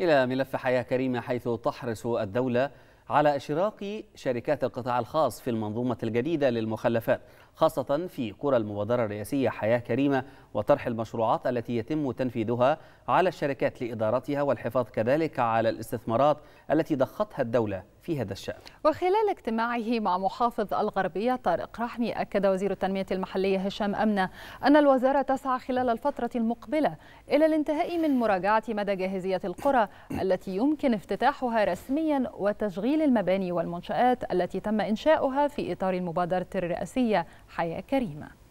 إلى ملف حياة كريمة حيث تحرص الدولة على إشراك شركات القطاع الخاص في المنظومة الجديدة للمخلفات خاصة في قرى المبادرة الرئاسية حياة كريمة وطرح المشروعات التي يتم تنفيذها على الشركات لإدارتها والحفاظ كذلك على الاستثمارات التي ضختها الدولة في هذا الشأن وخلال اجتماعه مع محافظ الغربية طارق رحمي أكد وزير التنمية المحلية هشام أمنة أن الوزارة تسعى خلال الفترة المقبلة إلى الانتهاء من مراجعة مدى جاهزية القرى التي يمكن افتتاحها رسميا وتشغيل المباني والمنشآت التي تم إنشاؤها في إطار المبادرة الرئاسية حياة كريمة